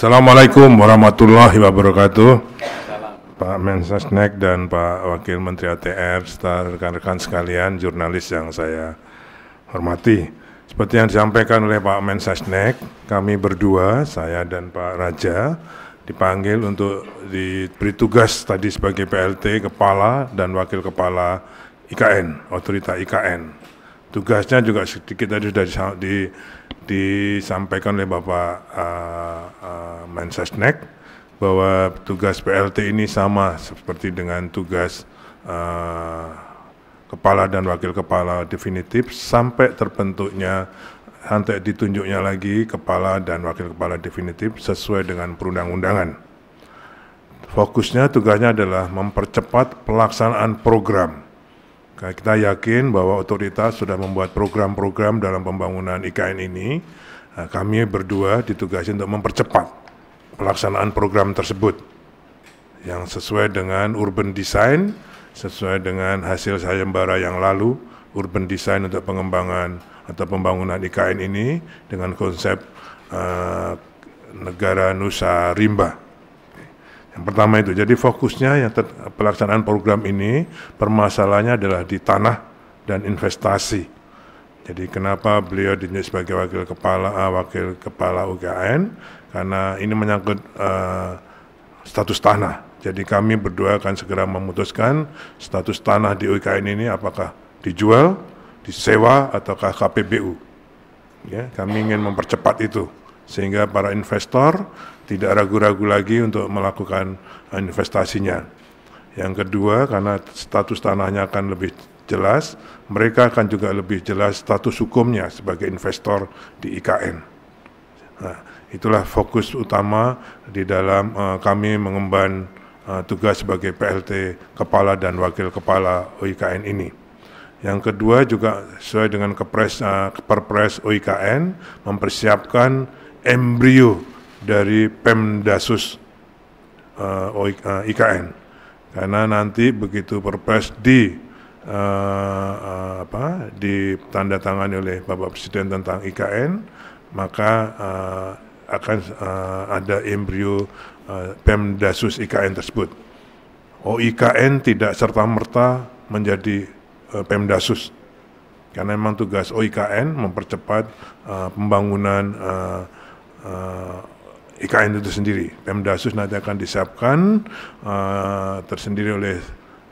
Assalamualaikum warahmatullahi wabarakatuh. Salam. Pak Mensesnek dan Pak Wakil Menteri ATR serta rekan-rekan sekalian jurnalis yang saya hormati. Seperti yang disampaikan oleh Pak Mensesnek, kami berdua, saya dan Pak Raja, dipanggil untuk diberi tugas tadi sebagai PLT Kepala dan Wakil Kepala IKN, Otorita IKN. Tugasnya juga sedikit tadi sudah di, disampaikan oleh Bapak uh, uh, Mensesnek bahwa tugas PLT ini sama seperti dengan tugas uh, kepala dan wakil kepala definitif sampai terbentuknya sampai ditunjuknya lagi kepala dan wakil kepala definitif sesuai dengan perundang-undangan. Fokusnya tugasnya adalah mempercepat pelaksanaan program kita yakin bahwa otoritas sudah membuat program-program dalam pembangunan IKN ini. Eh, kami berdua ditugasi untuk mempercepat pelaksanaan program tersebut yang sesuai dengan urban design, sesuai dengan hasil sayembara yang lalu, urban design untuk pengembangan atau pembangunan IKN ini dengan konsep uh, negara Nusa Rimba yang pertama itu, jadi fokusnya yang pelaksanaan program ini permasalahannya adalah di tanah dan investasi. Jadi kenapa beliau ditunjuk sebagai wakil kepala uh, wakil kepala UKN Karena ini menyangkut uh, status tanah. Jadi kami berdua akan segera memutuskan status tanah di UKN ini apakah dijual, disewa ataukah KPBU. Ya, kami ingin mempercepat itu sehingga para investor tidak ragu-ragu lagi untuk melakukan investasinya. Yang kedua, karena status tanahnya akan lebih jelas, mereka akan juga lebih jelas status hukumnya sebagai investor di IKN. Nah, itulah fokus utama di dalam uh, kami mengemban uh, tugas sebagai PLT Kepala dan Wakil Kepala OIKN ini. Yang kedua juga sesuai dengan kepres, uh, Perpres OIKN mempersiapkan embrio dari Pemdasus uh, eh, OIK, uh, eh, IKN karena nanti begitu Perpres di uh, uh, apa ditandatangani oleh Bapak Presiden tentang IKN maka uh, akan uh, ada embrio uh, Pemdasus IKN tersebut. OIKN oh, tidak serta merta menjadi uh, Pemdasus karena memang tugas OIKN mempercepat uh, pembangunan uh, IKN itu sendiri. Pemdasus nanti akan disiapkan uh, tersendiri oleh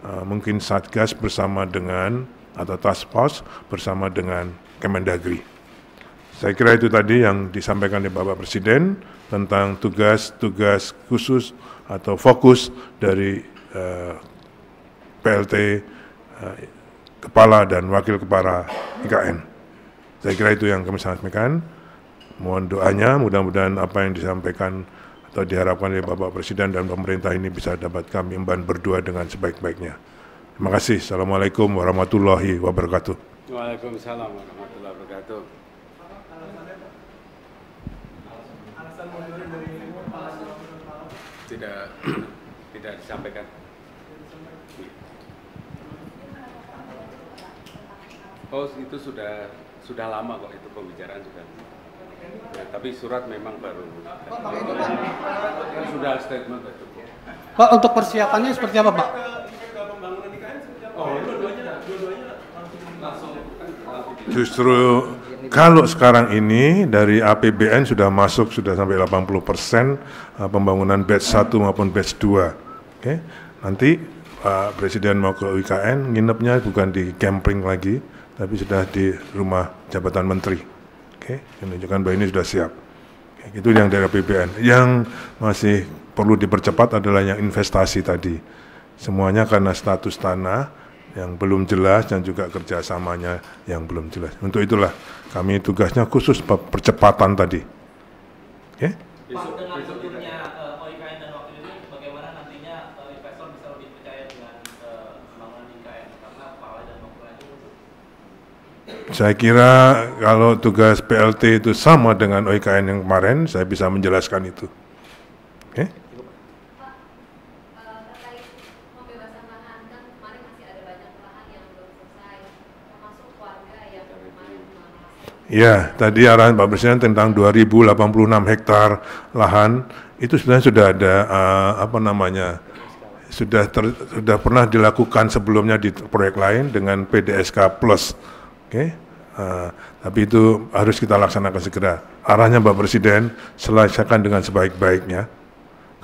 uh, mungkin Satgas bersama dengan atau Task Force bersama dengan Kemendagri. Saya kira itu tadi yang disampaikan oleh Bapak Presiden tentang tugas-tugas khusus atau fokus dari uh, PLT uh, Kepala dan Wakil Kepala IKN. Saya kira itu yang kami sampaikan. Mohon doanya mudah-mudahan apa yang disampaikan atau diharapkan oleh Bapak Presiden dan pemerintah ini bisa dapat kami emban berdua dengan sebaik-baiknya. Terima kasih. Assalamualaikum warahmatullahi wabarakatuh. Waalaikumsalam warahmatullahi wabarakatuh. Tidak tidak disampaikan. Oh, itu sudah sudah lama kok itu pembicaraan sudah. Ya, tapi surat memang baru. Ya, sudah statement Pak Pak untuk persiapannya seperti apa Pak? Oh, iya. Justru kalau sekarang ini dari APBN sudah masuk sudah sampai 80 persen eh, pembangunan batch 1 maupun batch 2. Oke, nanti Pak Presiden mau ke UIKN nginepnya bukan di camping lagi, tapi sudah di rumah jabatan menteri okay, menunjukkan bahwa ini sudah siap. Okay, itu yang dari APBN. Yang masih perlu dipercepat adalah yang investasi tadi. Semuanya karena status tanah yang belum jelas dan juga kerjasamanya yang belum jelas. Untuk itulah kami tugasnya khusus percepatan tadi. Okay? Saya kira kalau tugas PLT itu sama dengan OIKN yang kemarin, saya bisa menjelaskan itu. Oke? Okay? Ya, tadi arahan Pak Presiden tentang 2086 hektar lahan itu sebenarnya sudah ada uh, apa namanya? sudah ter, sudah pernah dilakukan sebelumnya di proyek lain dengan PDSK plus Oke. Okay? Uh, eh, tapi itu harus kita laksanakan segera. Arahnya Bapak Presiden, selesaikan dengan sebaik-baiknya.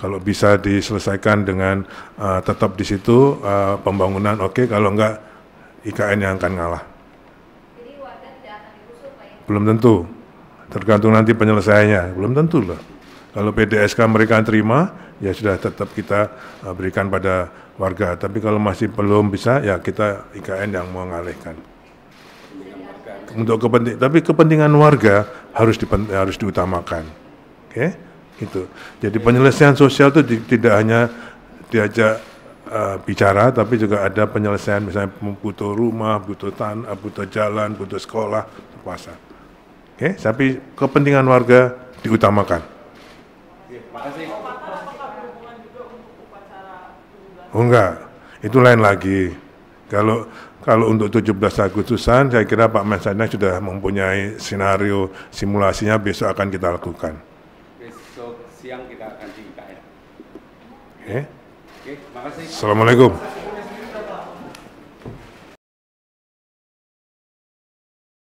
Kalau bisa diselesaikan dengan uh, tetap di situ uh, pembangunan oke, okay. kalau enggak IKN yang akan ngalah. Ya? Belum tentu. Tergantung nanti penyelesaiannya, belum tentu loh. Kalau PDSK mereka terima, ya sudah tetap kita berikan pada warga. Tapi kalau masih belum bisa, ya kita IKN yang mau mengalihkan untuk kepentingan tapi kepentingan warga harus harus diutamakan oke okay? itu jadi penyelesaian sosial itu di, tidak hanya diajak uh, bicara tapi juga ada penyelesaian misalnya butuh rumah butuh tanah eh, butuh jalan butuh sekolah puasa, oke okay? tapi kepentingan warga diutamakan iya, oh, oh enggak itu lain lagi kalau kalau untuk 17 Agustusan, saya kira Pak Mensana sudah mempunyai skenario simulasinya besok akan kita lakukan. Besok siang kita akan di IKN. Eh? Oke. Okay. Oke, okay, makasih. Assalamualaikum.